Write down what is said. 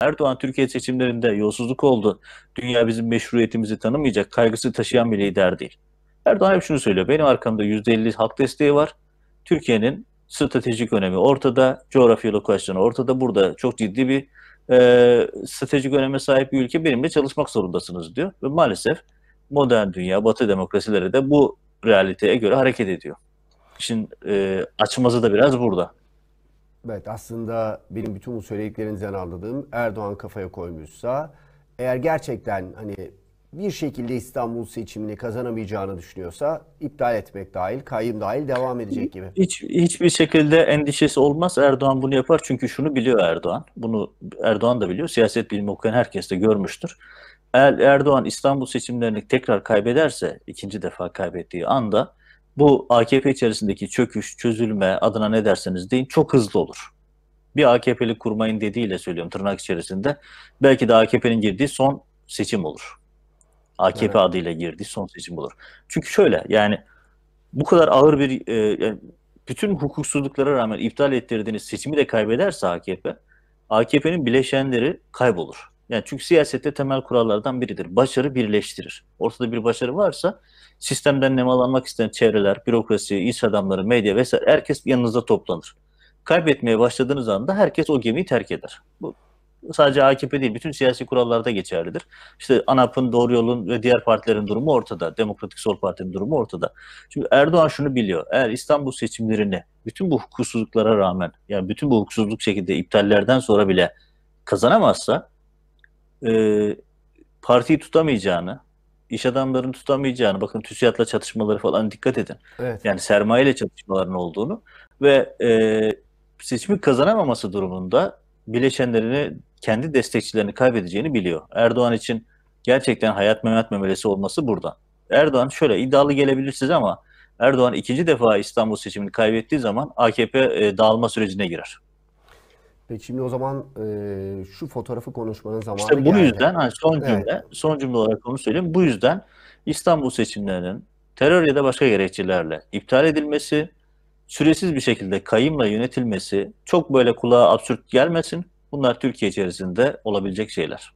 Erdoğan Türkiye seçimlerinde yolsuzluk oldu. Dünya bizim meşruiyetimizi tanımayacak, kaygısı taşıyan bir lider değil. Erdoğan hep şunu söylüyor. Benim arkamda %50 halk desteği var. Türkiye'nin stratejik önemi ortada, coğrafya lokasyonu ortada. Burada çok ciddi bir e, stratejik öneme sahip bir ülke. Benimle çalışmak zorundasınız diyor. Ve maalesef modern dünya, batı demokrasileri de bu realiteye göre hareket ediyor. İşin e, açmazı da biraz burada. Evet aslında benim bütün bu söylediklerinizden anladığım Erdoğan kafaya koymuşsa eğer gerçekten hani bir şekilde İstanbul seçimini kazanamayacağını düşünüyorsa iptal etmek dahil, kayım dahil devam edecek gibi. Hiç hiçbir şekilde endişesi olmaz. Erdoğan bunu yapar çünkü şunu biliyor Erdoğan. Bunu Erdoğan da biliyor. Siyaset bilimi okuyan herkes de görmüştür. Eğer Erdoğan İstanbul seçimlerini tekrar kaybederse ikinci defa kaybettiği anda bu AKP içerisindeki çöküş, çözülme adına ne derseniz deyin çok hızlı olur. Bir AKP'li kurmayın dediğiyle söylüyorum tırnak içerisinde. Belki de AKP'nin girdiği son seçim olur. AKP evet. adıyla girdiği son seçim olur. Çünkü şöyle yani bu kadar ağır bir e, yani bütün hukuksuzluklara rağmen iptal ettirdiğiniz seçimi de kaybederse AKP, AKP'nin bileşenleri kaybolur. Yani çünkü siyasette temel kurallardan biridir. Başarı birleştirir. Ortada bir başarı varsa sistemden nemalanmak isteyen çevreler, bürokrasi, iş adamları, medya vesaire herkes yanınıza toplanır. Kaybetmeye başladığınız anda herkes o gemiyi terk eder. Bu sadece AKP değil, bütün siyasi kurallarda geçerlidir. İşte ANAP'ın, Doğru Yol'un ve diğer partilerin durumu ortada. Demokratik Sol Parti'nin durumu ortada. Çünkü Erdoğan şunu biliyor. Eğer İstanbul seçimlerini bütün bu hukuksuzluklara rağmen, yani bütün bu hukuksuzluk şekilde iptallerden sonra bile kazanamazsa e, partiyi tutamayacağını, iş adamlarını tutamayacağını, bakın TÜSİAD'la çatışmaları falan dikkat edin. Evet. Yani sermaye ile çatışmaların olduğunu ve e, seçimi kazanamaması durumunda bileşenlerini, kendi destekçilerini kaybedeceğini biliyor. Erdoğan için gerçekten hayat memat memelesi olması burada. Erdoğan şöyle iddialı gelebilir size ama Erdoğan ikinci defa İstanbul seçimini kaybettiği zaman AKP e, dağılma sürecine girer. Peki şimdi o zaman e, şu fotoğrafı konuşmanın zamanı İşte bu geldi. yüzden hani son cümle, evet. son cümle olarak onu söyleyeyim. Bu yüzden İstanbul seçimlerinin terör ya da başka gerekçelerle iptal edilmesi, süresiz bir şekilde kayımla yönetilmesi çok böyle kulağa absürt gelmesin. Bunlar Türkiye içerisinde olabilecek şeyler.